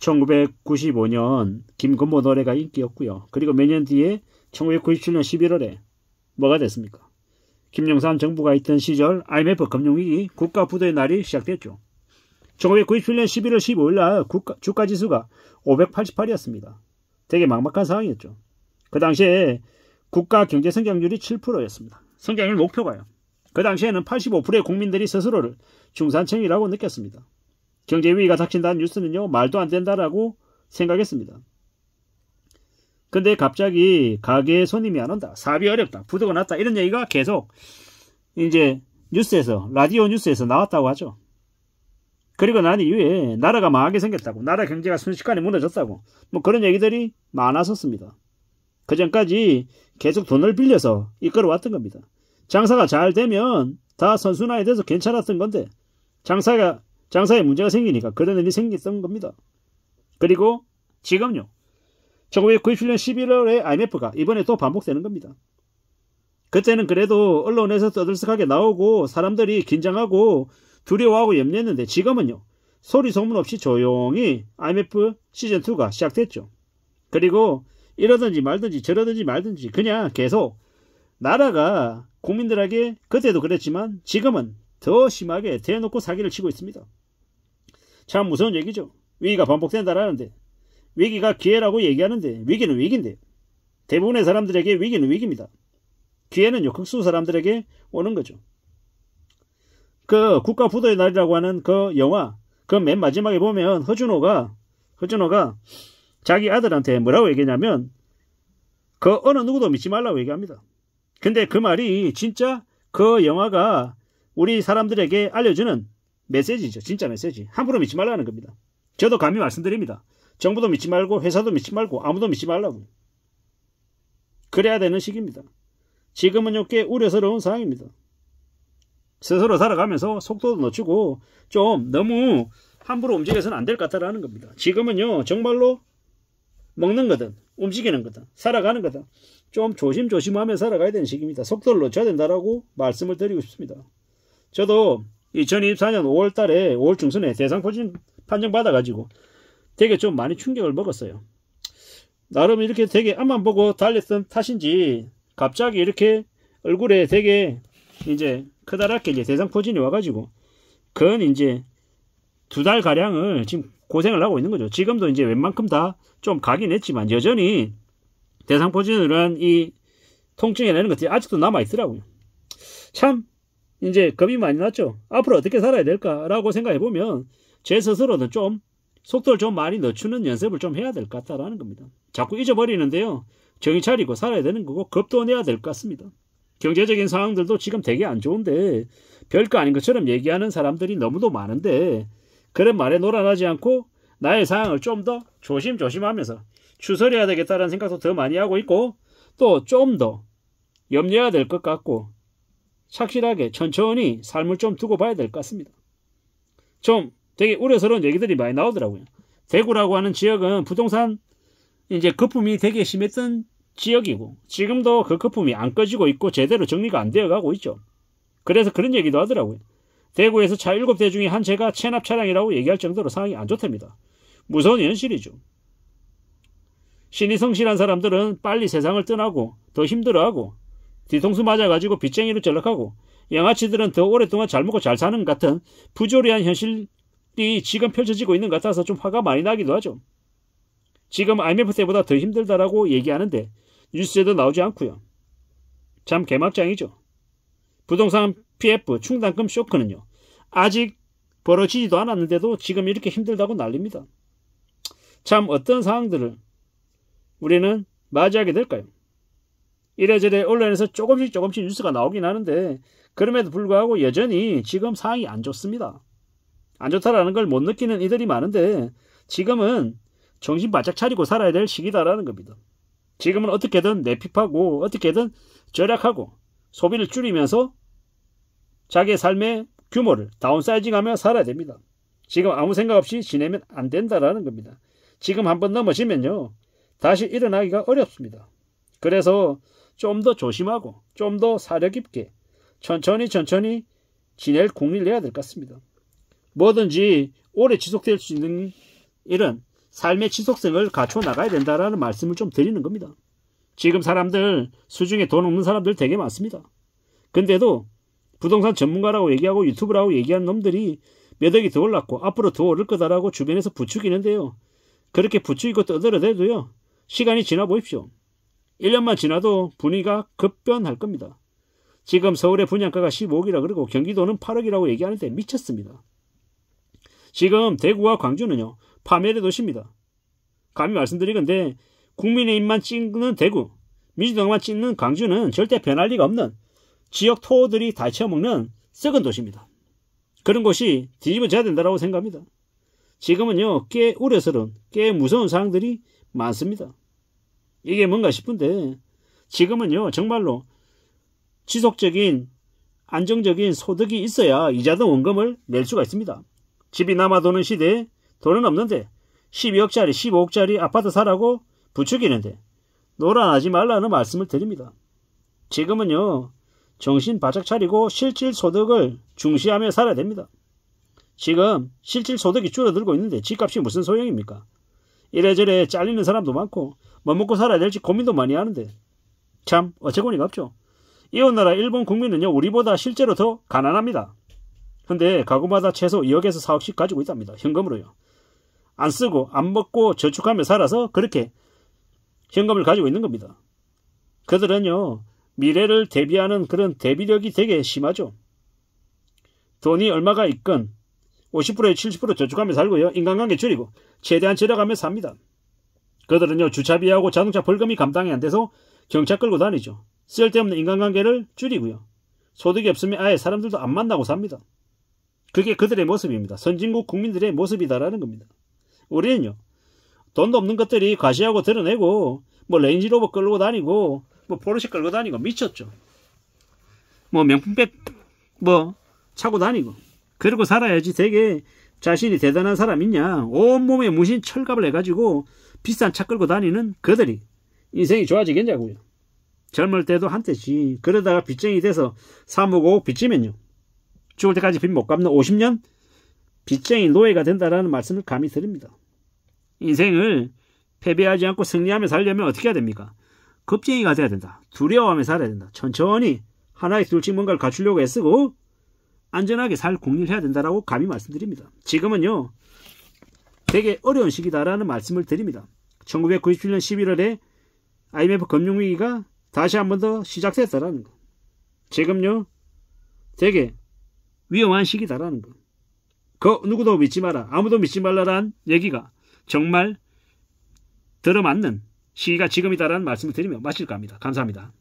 1995년 김건모 노래가 인기였고요. 그리고 몇 년 뒤에 1997년 11월에 뭐가 됐습니까? 김영삼 정부가 있던 시절 IMF 금융위기 국가 부도의 날이 시작됐죠. 1997년 11월 15일 날 주가 지수가 588이었습니다. 되게 막막한 상황이었죠. 그 당시에 국가 경제 성장률이 7%였습니다. 성장률 목표가요. 그 당시에는 85%의 국민들이 스스로를 중산층이라고 느꼈습니다. 경제 위기가 닥친다는 뉴스는요, 말도 안 된다라고 생각했습니다. 근데 갑자기 가게에 손님이 안 온다. 사업이 어렵다. 부도가 났다. 이런 얘기가 계속 이제 뉴스에서, 라디오 뉴스에서 나왔다고 하죠. 그리고 난 이후에 나라가 망하게 생겼다고, 나라 경제가 순식간에 무너졌다고, 뭐 그런 얘기들이 많았었습니다. 그 전까지 계속 돈을 빌려서 이끌어왔던 겁니다. 장사가 잘 되면 다 선순환이 돼서 괜찮았던 건데, 장사가 장사에 문제가 생기니까 그런 일이 생겼던 겁니다. 그리고 지금요. 1997년 11월에 IMF가 이번에 또 반복되는 겁니다. 그때는 그래도 언론에서 떠들썩하게 나오고 사람들이 긴장하고 두려워하고 염려했는데 지금은요. 소리 소문 없이 조용히 IMF 시즌2가 시작됐죠. 그리고 이러든지 말든지 저러든지 말든지 그냥 계속 나라가 국민들에게 그때도 그랬지만 지금은 더 심하게 대놓고 사기를 치고 있습니다. 참 무서운 얘기죠. 위기가 반복된다라는데 위기가 기회라고 얘기하는데 위기는 위기인데 대부분의 사람들에게 위기는 위기입니다. 기회는 역 극수 사람들에게 오는 거죠. 그 국가 부도의 날이라고 하는 그 영화 그 맨 마지막에 보면 허준호가 허준호가 자기 아들한테 뭐라고 얘기냐면 그 어느 누구도 믿지 말라고 얘기합니다. 근데 그 말이 진짜 그 영화가 우리 사람들에게 알려주는 메시지죠. 진짜 메시지. 함부로 믿지 말라는 겁니다. 저도 감히 말씀드립니다. 정부도 믿지 말고 회사도 믿지 말고 아무도 믿지 말라고. 그래야 되는 시기입니다. 지금은요 꽤 우려스러운 상황입니다. 스스로 살아가면서 속도도 낮추고 좀 너무 함부로 움직여서는 안 될 것 같다라는 겁니다. 지금은요 정말로 먹는 거든 움직이는 거든 살아가는 거든 좀 조심조심하며 살아가야 되는 시기입니다. 속도를 놓쳐야 된다라고 말씀을 드리고 싶습니다. 저도 2024년 5월 달에 5월 중순에 대상 포진 판정 받아가지고 되게 좀 많이 충격을 먹었어요. 나름 이렇게 되게 앞만 보고 달렸던 탓인지 갑자기 이렇게 얼굴에 되게 이제 커다랗게 이제 대상 포진이 와가지고 그건 이제 두 달 가량을 지금 고생을 하고 있는 거죠. 지금도 이제 웬만큼 다 좀 가긴 했지만 여전히 대상 포진으로 한 이통증이내는 것들이 아직도 남아 있더라고요. 참 이제 겁이 많이 났죠. 앞으로 어떻게 살아야 될까라고 생각해 보면 제 스스로는 좀 속도를 좀 많이 늦추는 연습을 좀 해야 될 것 같다라는 겁니다. 자꾸 잊어버리는데요. 정의 차리고 살아야 되는 거고 겁도 내야 될 것 같습니다. 경제적인 상황들도 지금 되게 안 좋은데 별거 아닌 것처럼 얘기하는 사람들이 너무도 많은데 그런 말에 놀아나지 않고 나의 상황을 좀 더 조심조심하면서 추설해야 되겠다는 생각도 더 많이 하고 있고 또 좀 더 염려해야 될 것 같고 착실하게 천천히 삶을 좀 두고 봐야 될 것 같습니다. 좀 되게 우려스러운 얘기들이 많이 나오더라고요. 대구라고 하는 지역은 부동산 이제 거품이 되게 심했던 지역이고 지금도 그 거품이 안 꺼지고 있고 제대로 정리가 안 되어 가고 있죠. 그래서 그런 얘기도 하더라고요. 대구에서 차 7대 중에 한 채가 체납 차량이라고 얘기할 정도로 상황이 안 좋답니다. 무서운 현실이죠. 신이 성실한 사람들은 빨리 세상을 떠나고 더 힘들어하고 뒤통수 맞아가지고 빚쟁이로 전락하고 양아치들은 더 오랫동안 잘 먹고 잘 사는 같은 부조리한 현실이 지금 펼쳐지고 있는 것 같아서 좀 화가 많이 나기도 하죠. 지금 IMF 때보다 더 힘들다라고 얘기하는데 뉴스에도 나오지 않고요. 참 개막장이죠. 부동산 PF 충당금 쇼크는요. 아직 벌어지지도 않았는데도 지금 이렇게 힘들다고 난립니다. 참 어떤 상황들을 우리는 맞이하게 될까요? 이래저래 언론에서 조금씩 조금씩 뉴스가 나오긴 하는데 그럼에도 불구하고 여전히 지금 상황이 안 좋습니다. 안 좋다라는 걸 못 느끼는 이들이 많은데 지금은 정신 바짝 차리고 살아야 될 시기다라는 겁니다. 지금은 어떻게든 내핍하고 어떻게든 절약하고 소비를 줄이면서 자기의 삶의 규모를 다운사이징하며 살아야 됩니다. 지금 아무 생각 없이 지내면 안 된다라는 겁니다. 지금 한번 넘어지면요. 다시 일어나기가 어렵습니다. 그래서 좀더 조심하고 좀 더 사려 깊게 천천히 천천히 지낼 국리를 해야 될 것 같습니다. 뭐든지 오래 지속될 수 있는 일은 삶의 지속성을 갖춰 나가야 된다라는 말씀을 좀 드리는 겁니다. 지금 사람들 수중에 돈 없는 사람들 되게 많습니다. 근데도 부동산 전문가라고 얘기하고 유튜브라고 얘기하는 놈들이 몇 억이 더 올랐고 앞으로 더 오를 거다라고 주변에서 부추기는데요. 그렇게 부추기고 떠들어대도요. 시간이 지나 보십시오. 1년만 지나도 분위기가 급변할 겁니다. 지금 서울의 분양가가 15억이라 그러고 경기도는 8억이라고 얘기하는데 미쳤습니다. 지금 대구와 광주는요. 파멸의 도시입니다. 감히 말씀드리건데 국민의힘만 찍는 대구, 민주당만 찍는 광주는 절대 변할 리가 없는 지역 토호들이 다 채워먹는 썩은 도시입니다. 그런 곳이 뒤집어져야 된다고 생각합니다. 지금은요, 꽤 우려스러운, 꽤 무서운 상황들이 많습니다. 이게 뭔가 싶은데 지금은요 정말로 지속적인 안정적인 소득이 있어야 이자도 원금을 낼 수가 있습니다. 집이 남아도는 시대에 돈은 없는데 12억짜리 15억짜리 아파트 사라고 부추기는데 노란하지 말라는 말씀을 드립니다. 지금은요 정신 바짝 차리고 실질 소득을 중시하며 살아야 됩니다. 지금 실질 소득이 줄어들고 있는데 집값이 무슨 소용입니까? 이래저래 잘리는 사람도 많고 뭐 먹고 살아야 될지 고민도 많이 하는데 참 어처구니가 없죠. 이웃나라 일본 국민은요 우리보다 실제로 더 가난합니다. 근데 가구마다 최소 2억에서 4억씩 가지고 있답니다. 현금으로요. 안 쓰고 안 먹고 저축하며 살아서 그렇게 현금을 가지고 있는 겁니다. 그들은요 미래를 대비하는 그런 대비력이 되게 심하죠. 돈이 얼마가 있건 50%에 70% 저축하며 살고요. 인간관계 줄이고 최대한 절여가며 삽니다. 그들은요 주차비하고 자동차 벌금이 감당이 안 돼서 경찰 끌고 다니죠. 쓸데없는 인간관계를 줄이고요. 소득이 없으면 아예 사람들도 안 만나고 삽니다. 그게 그들의 모습입니다. 선진국 국민들의 모습이다라는 겁니다. 우리는요 돈도 없는 것들이 과시하고 드러내고 뭐 레인지로버 끌고 다니고 뭐 포르쉐 끌고 다니고 미쳤죠. 뭐 명품백 뭐 차고 다니고 그러고 살아야지 되게 자신이 대단한 사람 있냐. 온몸에 무신 철갑을 해가지고 비싼 차 끌고 다니는 그들이 인생이 좋아지겠냐고요. 젊을 때도 한때지. 그러다가 빚쟁이 돼서 사무고 빚지면요. 죽을 때까지 빚 못 갚는 50년 빚쟁이 노예가 된다라는 말씀을 감히 드립니다. 인생을 패배하지 않고 승리하며 살려면 어떻게 해야 됩니까? 겁쟁이가 돼야 된다. 두려워하며 살아야 된다. 천천히 하나의 둘씩 뭔가를 갖추려고 애쓰고 안전하게 살 공유를 해야 된다라고 감히 말씀드립니다. 지금은요. 되게 어려운 시기다라는 말씀을 드립니다. 1997년 11월에 IMF 금융위기가 다시 한번 더 시작됐다라는 거. 지금요. 되게 위험한 시기다라는 거. 그 누구도 믿지 마라. 아무도 믿지 말라라는 얘기가 정말 들어맞는 시기가 지금이다라는 말씀을 드리며 마칠까 합니다. 감사합니다.